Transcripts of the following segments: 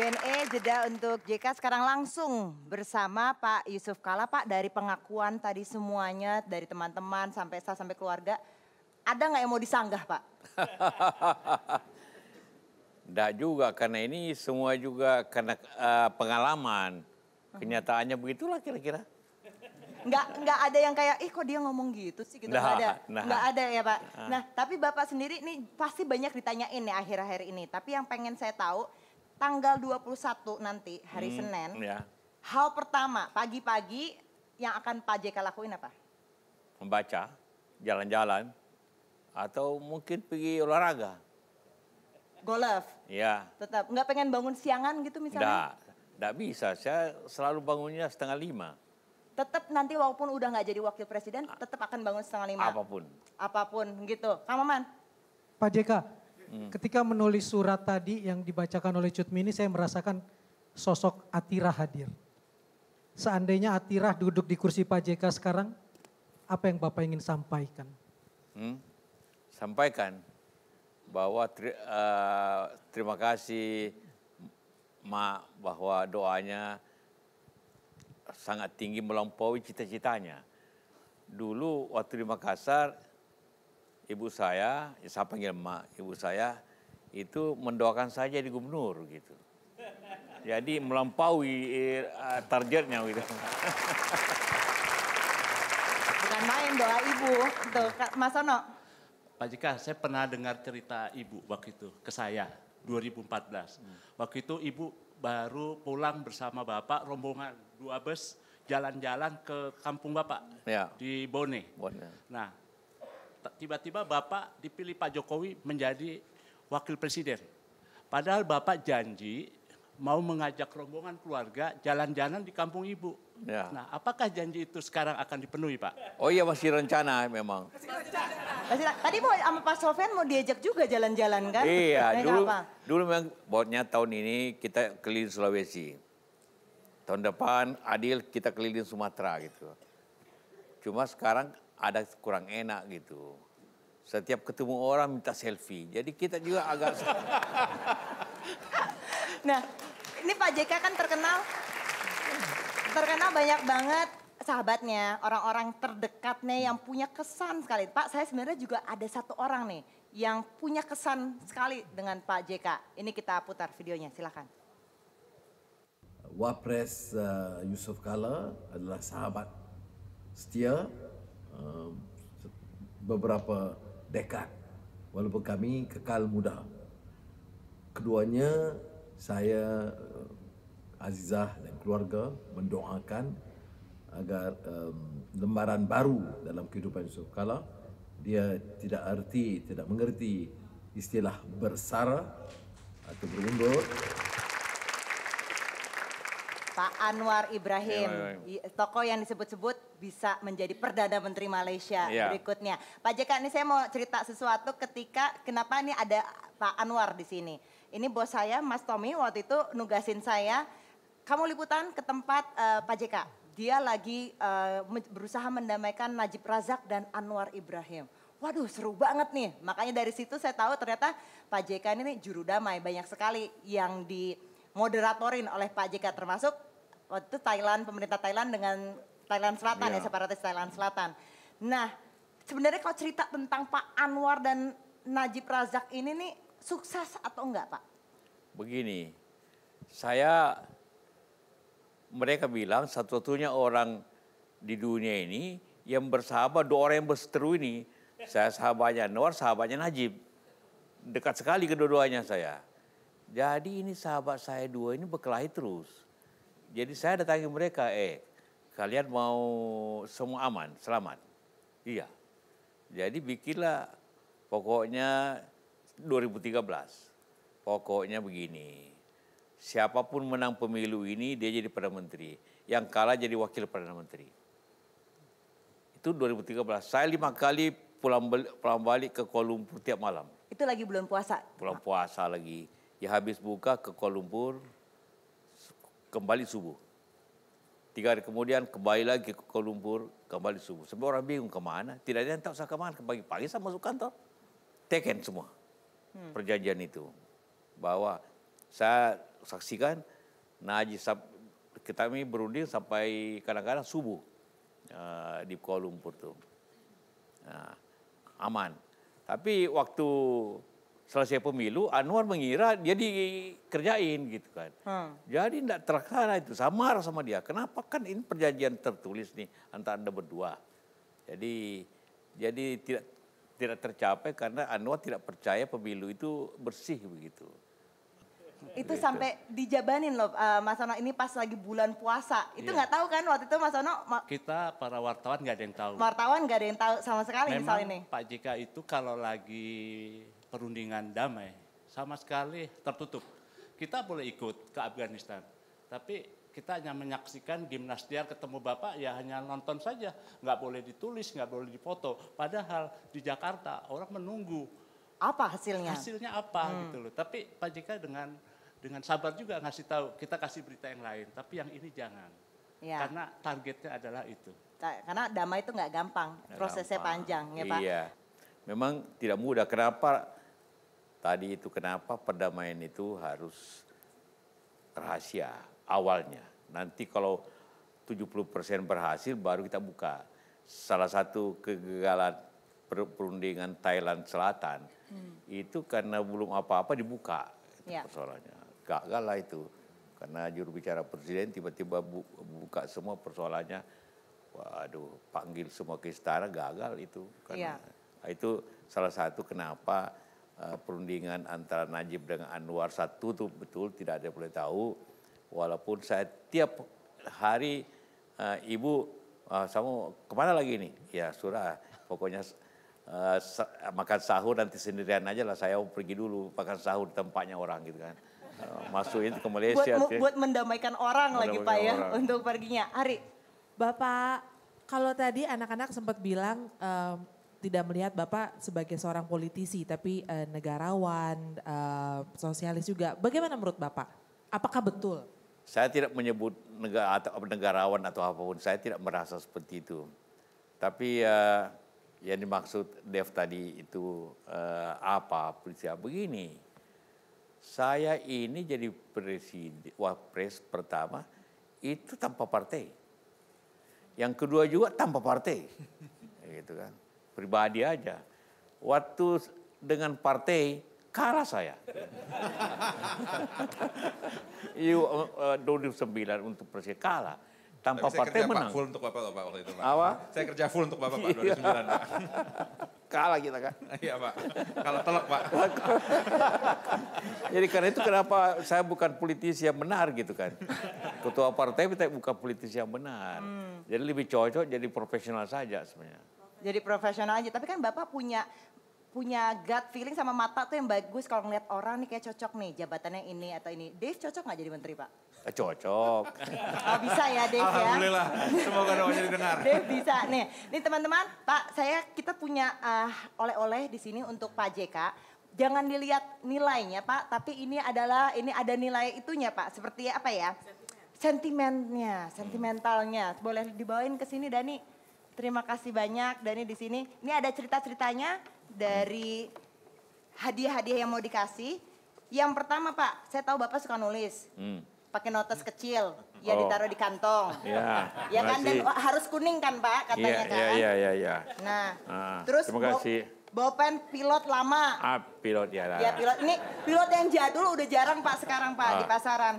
GNE jeda untuk JK sekarang langsung bersama Pak Yusuf Kala Pak dari pengakuan tadi semuanya dari teman-teman sampai staff sampai keluarga ada nggak yang mau disanggah Pak? Tidak juga karena ini semua juga karena uh, pengalaman hmm. kenyataannya begitulah kira-kira. Nggak nggak ada yang kayak ih kok dia ngomong gitu sih gitu nah, nggak ada nah. nggak ada ya Pak. Ah. Nah. tapi Bapak sendiri ini pasti banyak ditanyain ya akhir-akhir ini tapi yang pengen saya tahu tanggal 21 nanti hari hmm, Senin. Ya. Hal pertama pagi-pagi yang akan Pak JK lakuin apa? Membaca, jalan-jalan, atau mungkin pergi olahraga. Golf? Iya. Tetap, nggak pengen bangun siangan gitu misalnya? Nggak, nggak bisa. Saya selalu bangunnya setengah lima. Tetap nanti walaupun udah nggak jadi wakil presiden, tetap akan bangun setengah lima? Apapun. Apapun gitu. Kamaman. Maman? Pak JK, Hmm. Ketika menulis surat tadi yang dibacakan oleh Cutmini, saya merasakan sosok Atirah hadir. Seandainya Atirah duduk di kursi Pak JK sekarang, apa yang Bapak ingin sampaikan? Hmm? Sampaikan bahwa ter, uh, terima kasih Mak bahwa doanya sangat tinggi melampaui cita-citanya. Dulu waktu di Makassar ibu saya, saya panggil emak, ibu saya itu mendoakan saja di gubernur gitu. Jadi melampaui eh, targetnya gitu. Bukan main doa ibu. Tuh, Mas Ono. Pak Jika, saya pernah dengar cerita ibu waktu itu ke saya 2014. Hmm. Waktu itu ibu baru pulang bersama bapak rombongan dua bus jalan-jalan ke kampung bapak ya. di Bone. Bone. Nah, tiba-tiba Bapak dipilih Pak Jokowi menjadi wakil presiden. Padahal Bapak janji mau mengajak rombongan keluarga jalan-jalan di kampung ibu. Ya. Nah, apakah janji itu sekarang akan dipenuhi, Pak? Oh iya, masih rencana memang. Masih rencana. tadi mau sama Pak Sofian mau diajak juga jalan-jalan kan? Iya, dulu dulu memang buatnya tahun ini kita keliling Sulawesi. Tahun depan Adil kita keliling Sumatera gitu. Cuma sekarang ada kurang enak gitu. Setiap ketemu orang minta selfie. Jadi kita juga agak... nah, ini Pak JK kan terkenal terkenal banyak banget sahabatnya, orang-orang terdekatnya yang punya kesan sekali. Pak, saya sebenarnya juga ada satu orang nih yang punya kesan sekali dengan Pak JK. Ini kita putar videonya, silahkan. Wapres uh, Yusuf Kala adalah sahabat setia Um, beberapa dekad walaupun kami kekal muda. Keduanya saya uh, Azizah dan keluarga mendoakan agar um, lembaran baru dalam kehidupan Yusuf Kala dia tidak erti, tidak mengerti istilah bersara atau berundur. Pak Anwar Ibrahim, ya, ya. tokoh yang disebut-sebut bisa menjadi Perdana Menteri Malaysia ya. berikutnya. Pak JK, ini saya mau cerita sesuatu ketika kenapa ini ada Pak Anwar di sini. Ini bos saya, Mas Tommy, waktu itu nugasin saya, kamu liputan ke tempat uh, Pak JK. Dia lagi uh, berusaha mendamaikan Najib Razak dan Anwar Ibrahim waduh seru banget nih. Makanya dari situ saya tahu ternyata Pak JK ini juru damai banyak sekali yang di moderatorin oleh Pak JK termasuk waktu Thailand pemerintah Thailand dengan Thailand Selatan yeah. ya iya. separatis Thailand Selatan. Nah, sebenarnya kalau cerita tentang Pak Anwar dan Najib Razak ini nih sukses atau enggak, Pak? Begini. Saya mereka bilang satu-satunya orang di dunia ini yang bersahabat dua orang yang berseteru ini. Saya sahabatnya Anwar, sahabatnya Najib. Dekat sekali kedua-duanya saya. Jadi ini sahabat saya dua ini berkelahi terus. Jadi saya datangi mereka, eh kalian mau semua aman, selamat. Iya. Jadi bikinlah pokoknya 2013. Pokoknya begini. Siapapun menang pemilu ini dia jadi Perdana Menteri. Yang kalah jadi Wakil Perdana Menteri. Itu 2013. Saya lima kali pulang balik, pulang balik ke Kuala Lumpur tiap malam. Itu lagi bulan puasa? Pulang puasa lagi Ya habis buka ke Kuala Lumpur, kembali subuh. Tiga hari kemudian kembali lagi ke Kuala Lumpur, kembali subuh. Semua orang bingung kemana. Tidak ada yang tahu saya kemana. Pagi-pagi saya masuk kantor. Teken semua hmm. perjanjian itu. Bahwa saya saksikan Najib kita ini berunding sampai kadang-kadang subuh uh, di Kuala Lumpur itu. Nah, aman. Tapi waktu selesai pemilu Anwar mengira dia dikerjain gitu kan. Hmm. Jadi tidak terlaksana itu samar sama dia. Kenapa kan ini perjanjian tertulis nih antara anda berdua. Jadi jadi tidak tidak tercapai karena Anwar tidak percaya pemilu itu bersih begitu. Itu gitu. sampai dijabanin loh uh, Mas Ono ini pas lagi bulan puasa. Itu iya. nggak iya. tahu kan waktu itu Mas Ono? Ma Kita para wartawan nggak ada yang tahu. Wartawan nggak ada yang tahu sama sekali Memang misalnya ini. Pak Jika itu kalau lagi perundingan damai sama sekali tertutup. Kita boleh ikut ke Afghanistan, tapi kita hanya menyaksikan gimnastiar ketemu bapak ya hanya nonton saja, nggak boleh ditulis, nggak boleh difoto. Padahal di Jakarta orang menunggu apa hasilnya? Hasilnya apa hmm. gitu loh. Tapi Pak JK dengan dengan sabar juga ngasih tahu kita kasih berita yang lain, tapi yang ini jangan. Ya. Karena targetnya adalah itu. Karena damai itu nggak gampang, prosesnya gampang. panjang ya Pak. Iya, memang tidak mudah. Kenapa Tadi itu kenapa perdamaian itu harus rahasia awalnya. Nanti kalau 70% berhasil baru kita buka. Salah satu kegagalan perundingan Thailand Selatan hmm. itu karena belum apa-apa dibuka ya. persoalannya. Gagal lah itu. Karena juru bicara presiden tiba-tiba buka semua persoalannya. Waduh, panggil semua ke istana gagal itu. Karena ya. itu salah satu kenapa Eh, perundingan antara Najib dengan Anwar satu itu betul tidak ada boleh tahu. Walaupun saya tiap hari uh, ibu uh, eh, sama kemana lagi ini Ya surah pokoknya uh, makan sahur nanti sendirian aja lah saya mau pergi dulu makan sahur di tempatnya orang gitu kan. masukin ke Malaysia. Buat, buat mendamaikan orang mendamaikan lagi Pak ya orang. untuk perginya. Ari, Bapak kalau tadi anak-anak sempat bilang um, tidak melihat Bapak sebagai seorang politisi, tapi uh, negarawan, uh, sosialis juga. Bagaimana menurut Bapak? Apakah betul? Saya tidak menyebut negara atau negarawan atau apapun. Saya tidak merasa seperti itu. Tapi uh, yang dimaksud Dev tadi itu uh, apa? Prinsip begini. Saya ini jadi presiden, wapres pertama itu tanpa partai. Yang kedua juga tanpa partai. gitu kan pribadi aja. Waktu dengan partai kalah saya. Iu uh, 2009 untuk Presiden kalah. Tanpa saya partai kerja, menang. Pak, full untuk Bapak, Pak, waktu itu, Pak. Apa? Saya kerja full untuk Bapak, Pak, 2009, iya. Pak. kalah kita kan. Iya, Pak. Kalah telak, Pak. Jadi karena itu kenapa saya bukan politisi yang benar gitu kan. Ketua partai kita bukan politisi yang benar. Hmm. Jadi lebih cocok jadi profesional saja sebenarnya jadi profesional aja. Tapi kan Bapak punya punya gut feeling sama mata tuh yang bagus kalau ngeliat orang nih kayak cocok nih jabatannya ini atau ini. Dave cocok nggak jadi menteri pak? Eh, cocok. Oh bisa ya Dave Alhamdulillah. ya? Alhamdulillah, semoga doanya didengar. Dave bisa nih. Nih teman-teman, Pak saya kita punya uh, oleh-oleh di sini untuk Pak JK. Jangan dilihat nilainya Pak, tapi ini adalah ini ada nilai itunya Pak. Seperti apa ya? Sentimennya, sentimentalnya. Boleh dibawain ke sini Dani. Terima kasih banyak Dani di sini. Ini ada cerita-ceritanya dari hadiah-hadiah yang mau dikasih. Yang pertama Pak, saya tahu Bapak suka nulis. Hmm. Pakai notes kecil, ya oh. ditaruh di kantong. Ya, ya kan dan harus kuning kan Pak iya, katanya ya, kan. Iya, iya, iya. Nah, ah, terus terima kasih. pen pilot lama. Ah, pilot ya. Ya pilot ini pilot yang jadul udah jarang Pak sekarang Pak ah. di pasaran.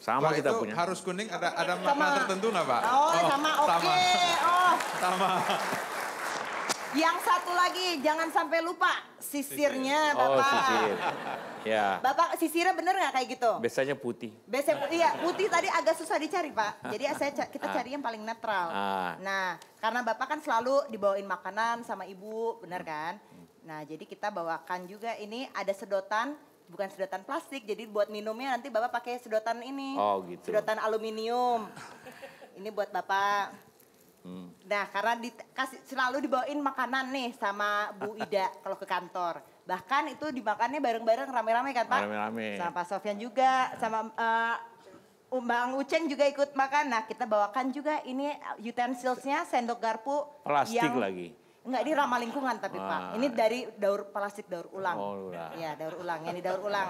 Sama Pak, kita itu punya. Harus kuning ada ada sama. makna tertentu nggak Pak? Oh, oh sama oke. Okay. Oh. sama. Yang satu lagi jangan sampai lupa sisirnya Bapak. Oh sisir. Ya. Bapak sisirnya bener nggak kayak gitu? Biasanya putih. Biasanya putih ya putih tadi agak susah dicari Pak. Jadi saya kita ah. cari yang paling netral. Ah. Nah karena Bapak kan selalu dibawain makanan sama Ibu bener kan? Nah jadi kita bawakan juga ini ada sedotan bukan sedotan plastik jadi buat minumnya nanti bapak pakai sedotan ini oh gitu sedotan aluminium ini buat bapak hmm. nah karena dikasih selalu dibawain makanan nih sama Bu Ida kalau ke kantor bahkan itu dimakannya bareng-bareng rame-rame kan pak rame-rame sama Pak Sofian juga sama uh, eh, Umbang Uceng juga ikut makan. Nah, kita bawakan juga ini utensilsnya, sendok garpu. Plastik yang, lagi Enggak, ini ramah lingkungan tapi Wah. Pak. Ini dari daur plastik daur ulang. Oh, ulang. Ya, daur ulang. Ini daur ulang.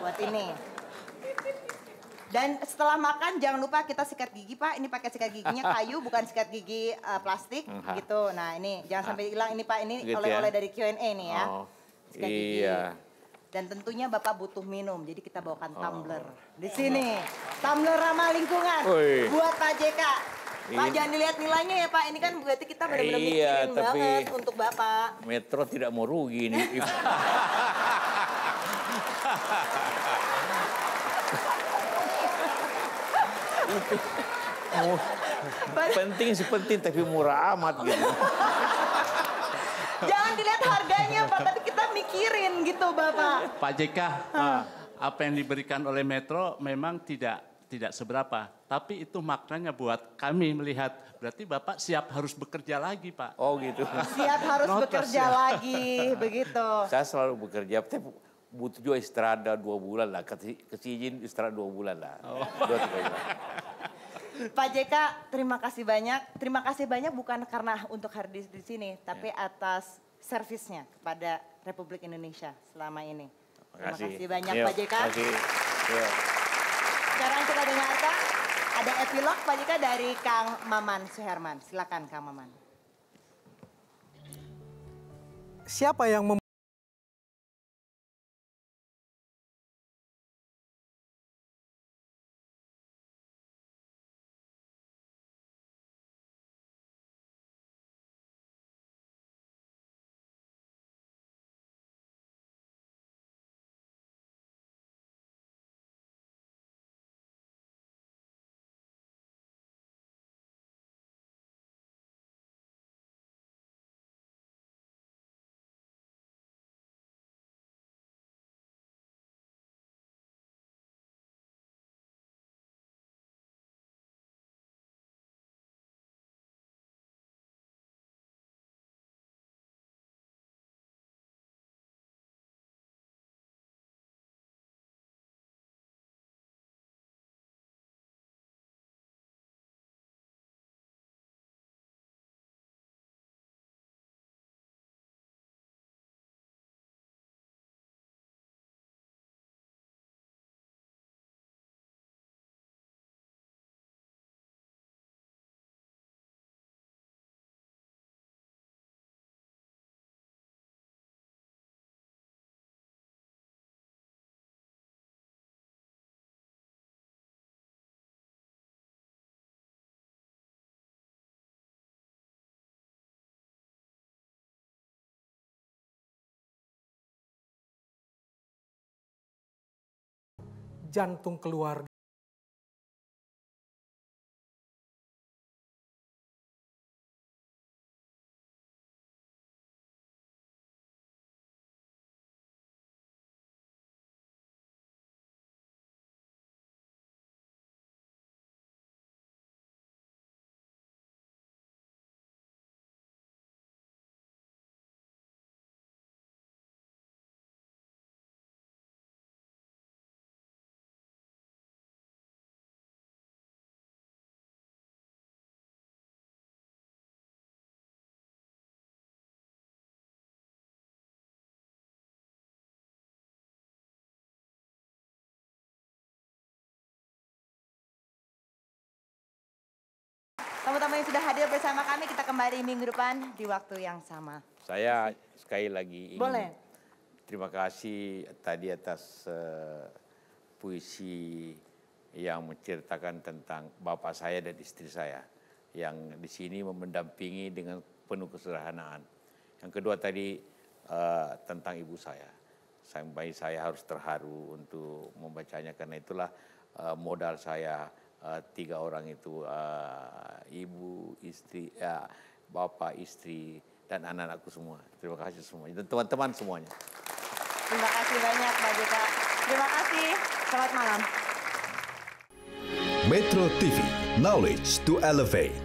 Buat ini. Dan setelah makan jangan lupa kita sikat gigi Pak. Ini pakai sikat giginya kayu bukan sikat gigi uh, plastik -huh. gitu. Nah, ini jangan sampai hilang ini Pak. Ini gitu oleh-oleh ya? dari Q&A nih ya. Oh, sikat iya. gigi. Dan tentunya Bapak butuh minum. Jadi kita bawakan tumbler. Oh. Di sini. Tumbler ramah lingkungan Ui. buat Pak JK. Pak jangan dilihat nilainya ya Pak. Ini kan berarti kita benar-benar iya, mikirin tapi banget untuk Bapak. Metro tidak mau rugi nih. oh, penting sih penting tapi murah amat gitu. Jangan dilihat harganya Pak, tapi kita mikirin gitu Bapak. Pak JK, apa yang diberikan oleh Metro memang tidak tidak seberapa, tapi itu maknanya buat kami melihat berarti Bapak siap harus bekerja lagi, Pak. Oh, gitu. Siap harus Notas, bekerja ya. lagi, begitu. Saya selalu bekerja, tapi butuh juga istirahat dua bulan lah, izin istirahat dua bulan lah. Oh. Dua, tiga Pak JK, terima kasih banyak. Terima kasih banyak bukan karena untuk hadir di sini, tapi ya. atas servisnya kepada Republik Indonesia selama ini. Terima kasih, terima kasih banyak Yo. Iya, Pak JK. Terima kasih. Yo. Iya. Sekarang kita dengarkan ada epilog Pak Jika dari Kang Maman Suherman. Silakan Kang Maman. Siapa yang mem jantung keluarga tamu-tamu yang sudah hadir bersama kami. Kita kembali minggu depan di waktu yang sama. Saya sekali lagi ingin Boleh. terima kasih tadi atas uh, puisi yang menceritakan tentang bapak saya dan istri saya yang di sini mendampingi dengan penuh kesederhanaan. Yang kedua tadi uh, tentang ibu saya. Sampai saya harus terharu untuk membacanya karena itulah uh, modal saya uh, tiga orang itu uh, ibu, istri, uh, bapak, istri, dan anak-anakku semua. Terima kasih semuanya dan teman-teman semuanya. Terima kasih banyak Pak Jika. Terima kasih. Selamat malam. Metro TV, knowledge to elevate.